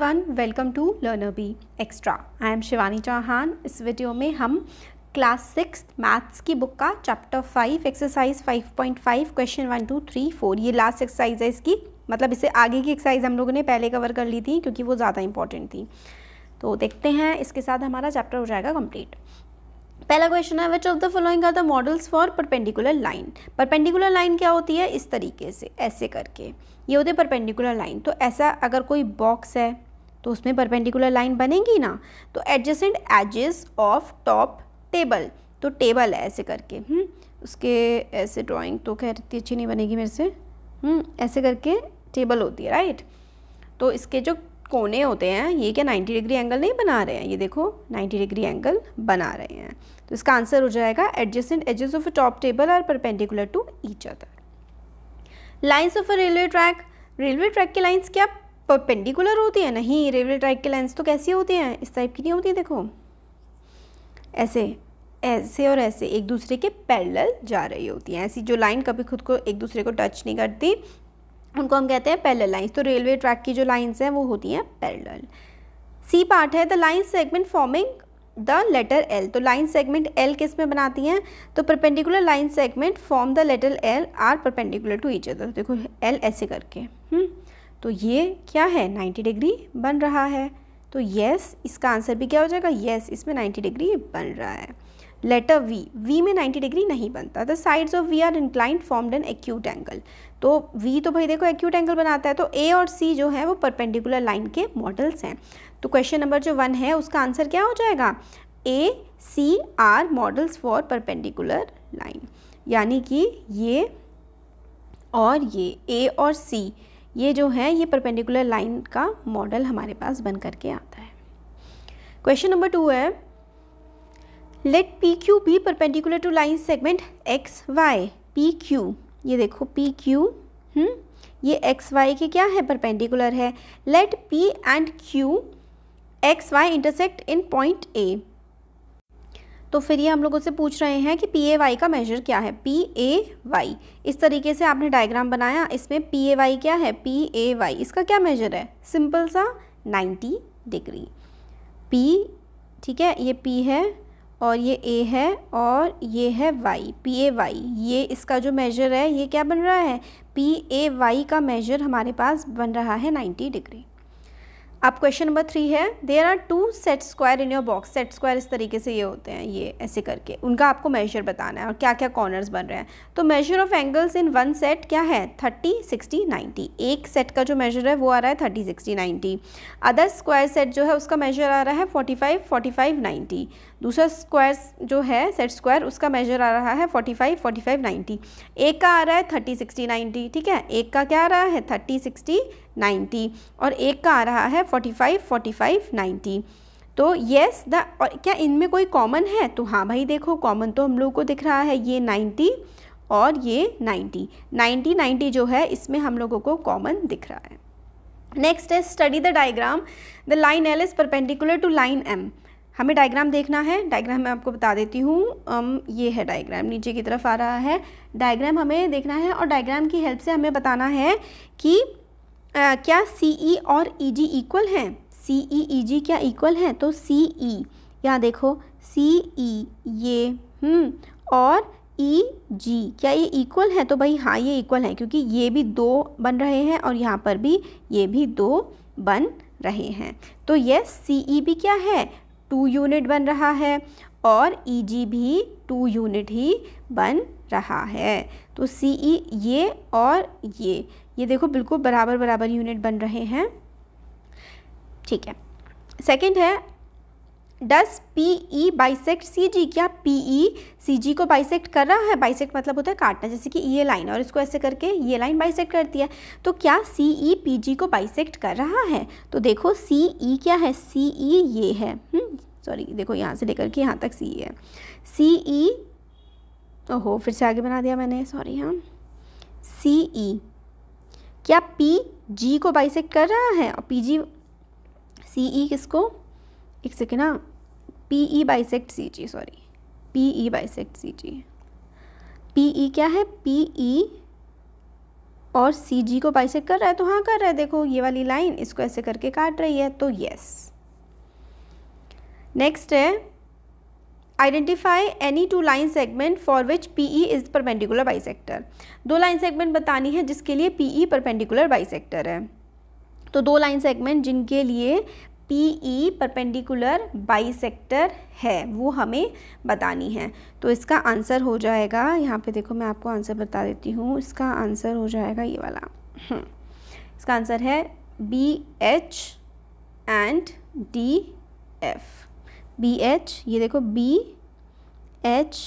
One welcome to learner B extra I am Shivani Chauhan इस video में हम क्लास सिक्स मैथ्स की बुक का chapter five exercise five point five question one two three four ये last exercise है इसकी मतलब इससे आगे की एक्सरसाइज हम लोगों ने पहले कवर कर ली थी क्योंकि वो ज़्यादा इंपॉर्टेंट थी तो देखते हैं इसके साथ हमारा चैप्टर हो जाएगा कंप्लीट पहला क्वेश्चन है which of the following are the models for perpendicular line perpendicular line क्या होती है इस तरीके से ऐसे करके ये होते हैं परपेंडिकुलर लाइन तो ऐसा अगर कोई बॉक्स है तो उसमें परपेंडिकुलर लाइन बनेगी ना तो adjacent edges of top table तो टेबल है ऐसे करके हुँ? हम्म, उसके ऐसे ड्राइंग तो खैर इतनी अच्छी नहीं बनेगी मेरे से हुँ? हम्म, ऐसे करके टेबल होती है राइट तो इसके जो कोने होते हैं ये क्या 90 डिग्री एंगल नहीं बना रहे हैं ये देखो 90 डिग्री एंगल बना रहे हैं तो इसका आंसर हो जाएगा adjacent edges of a top table are perpendicular to each other lines of a railway track railway track की लाइन्स क्या परपेंडिकुलर होती है नहीं रेलवे ट्रैक की लाइन्स तो कैसी होती हैं इस टाइप की नहीं होती देखो ऐसे ऐसे और ऐसे एक दूसरे के पैरेलल जा रही होती हैं ऐसी जो लाइन कभी खुद को एक दूसरे को टच नहीं करती उनको हम कहते हैं पैरेलल लाइंस तो रेलवे ट्रैक की जो लाइंस हैं वो होती हैं पैरेलल सी पार्ट है the line segment forming the letter L तो लाइन सेगमेंट एल किस में बनाती हैं तो perpendicular line segment form the letter L are perpendicular to each other देखो एल ऐसे करके हुँ? हम्म, तो ये क्या है 90 डिग्री बन रहा है तो यस इसका आंसर भी क्या हो जाएगा यस इसमें 90 डिग्री बन रहा है लेटर वी वी में 90 डिग्री नहीं बनता the sides of V are inclined formed an acute angle तो वी तो भाई देखो एक्यूट एंगल बनाता है तो ए और सी जो है वो परपेंडिकुलर लाइन के मॉडल्स हैं तो क्वेश्चन नंबर जो वन है उसका आंसर क्या हो जाएगा A C are models for perpendicular line यानी कि ये और ये ए और सी ये जो है ये परपेंडिकुलर लाइन का मॉडल हमारे पास बन करके आता है क्वेश्चन नंबर टू है let P Q be perpendicular to line segment X Y P Q ये देखो पी क्यू हम्म, ये एक्स वाई के क्या है परपेंडिकुलर है let P and Q X Y intersect in point A तो फिर ये हम लोगों से पूछ रहे हैं कि पी ए वाई का मेजर क्या है पी ए वाई इस तरीके से आपने डायग्राम बनाया इसमें पी ए वाई क्या है पी ए वाई इसका क्या मेजर है सिंपल सा 90 डिग्री पी ठीक है ये पी है और ये ए है और ये है वाई पी ए वाई ये इसका जो मेजर है ये क्या बन रहा है पी ए वाई का मेजर हमारे पास बन रहा है 90 डिग्री अब क्वेश्चन नंबर थ्री है there are two set square in your box set square इस तरीके से ये होते हैं ये ऐसे करके उनका आपको मेजर बताना है और क्या क्या कॉर्नर्स बन रहे हैं तो measure of angles in one set क्या है थर्टी सिक्सटी नाइन्टी एक सेट का जो मेजर है वो आ रहा है thirty sixty ninety other square set जो है उसका मेजर आ रहा है फोर्टी फोर्टी फाइव नाइन्टी दूसरा स्क्वायर जो है सेट स्क्वायर उसका मेजर आ रहा है forty five forty five ninety एक का आ रहा है थर्टी सिक्सटी नाइन्टी ठीक है एक का क्या आ रहा है थर्टी सिक्सटी नाइन्टी और एक का आ रहा है forty five forty five ninety तो येस द और क्या इनमें कोई कॉमन है तो हाँ भाई देखो कॉमन तो हम लोग को दिख रहा है ये नाइन्टी और ये नाइन्टी नाइन्टी नाइन्टी जो है इसमें हम लोगों को कॉमन दिख रहा है नेक्स्ट है study the diagram the line L is perpendicular to line M हमें डायग्राम देखना है डायग्राम मैं आपको बता देती हूँ ये है डायग्राम नीचे की तरफ आ रहा है डायग्राम हमें देखना है और डायग्राम की हेल्प से हमें बताना है कि uh, क्या सी ई e और ई जी इक्वल हैं सी ई ई जी क्या इक्वल हैं तो सी ई e, यहाँ देखो सी ई e, ये हम्म, और ई जी क्या ये इक्वल है तो भाई हाँ ये इक्वल है क्योंकि ये भी दो बन रहे हैं और यहाँ पर भी ये भी दो बन रहे हैं तो ये सी ई भी क्या है टू यूनिट बन रहा है और ई e जी भी टू यूनिट ही बन रहा है तो सी ई e ये और ये ये देखो बिल्कुल बराबर बराबर यूनिट बन रहे हैं ठीक है सेकंड है डस पी ई बाइसेक्ट सी जी क्या पी ई सी जी को बाइसेक्ट कर रहा है बाइसेक्ट मतलब होता है काटना जैसे कि ये लाइन और इसको ऐसे करके ये लाइन बाइसेक्ट करती है तो क्या सी ई पी जी को बाइसेक्ट कर रहा है तो देखो सी ई e क्या है सी ई e ये है सॉरी हम्म, देखो यहाँ से लेकर के यहाँ तक सी ई e है सी ई ओहो फिर से आगे बना दिया मैंने सॉरी हाँ सी ई क्या पी जी को बाइसेक्ट कर रहा है और पी जी सी ई किसको एक सेकेंड ना P E bisect C G sorry P E bisect C G P E क्या है पी ई e और सी जी को बाइसेक्ट कर रहा है तो हाँ कर रहा है देखो ये वाली लाइन इसको ऐसे करके काट रही है तो यस नेक्स्ट है identify any two line segment for which P E is perpendicular bisector दो लाइन सेगमेंट बतानी है जिसके लिए पी ई परपेंडिकुलर बाइसेक्टर है तो दो लाइन सेगमेंट जिनके लिए पी ई परपेंडिकुलर बाई है वो हमें बतानी है तो इसका आंसर हो जाएगा यहाँ पे देखो मैं आपको आंसर बता देती हूँ इसका आंसर हो जाएगा ये वाला हम्म, इसका आंसर है B H and D F B H ये देखो बी एच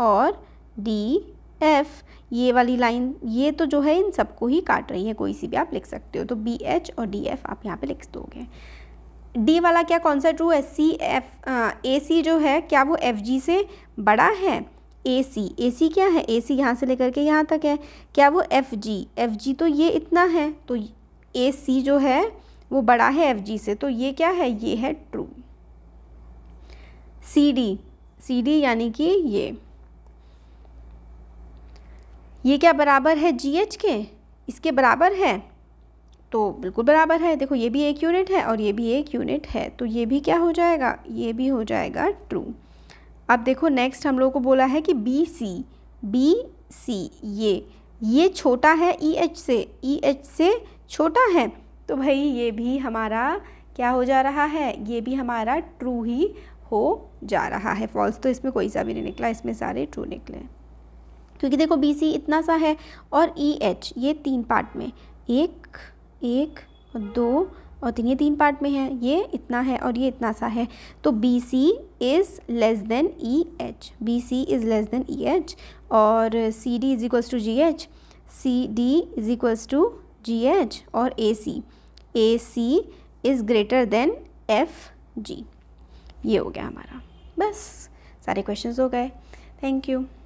और डी एफ ये वाली लाइन ये तो जो है इन सबको ही काट रही है कोई सी भी आप लिख सकते हो तो बी एच और डी एफ आप यहाँ पे लिख दोगे डी वाला क्या कौन सा ट्रू है सी एफ ए सी जो है क्या वो एफ जी से बड़ा है ए सी ए सी क्या है ए सी यहाँ से लेकर के यहाँ तक है क्या वो एफ जी एफ जी तो ये इतना है तो ए सी जो है वो बड़ा है एफ जी से तो ये क्या है ये है true C D C D यानी कि ये ये क्या बराबर है जी एच के इसके बराबर है तो बिल्कुल बराबर है देखो ये भी एक यूनिट है और ये भी एक यूनिट है तो ये भी क्या हो जाएगा ये भी हो जाएगा ट्रू अब देखो नेक्स्ट हम लोगों को बोला है कि बी सी बी सी ये ये छोटा है ई e एच से ई e एच से छोटा है तो भाई ये भी हमारा क्या हो जा रहा है ये भी हमारा ट्रू ही हो जा रहा है फॉल्स तो इसमें कोई सा भी नहीं निकला इसमें सारे ट्रू निकले क्योंकि देखो बी सी इतना सा है और ई e एच ये तीन पार्ट में एक एक दो और तीन ये तीन पार्ट में है ये इतना है और ये इतना सा है तो B C is less than E H B C is less than E H और C D is equals to G H C D is equals to G H और A C A C is greater than F G ये हो गया हमारा बस सारे questions हो गए थैंक यू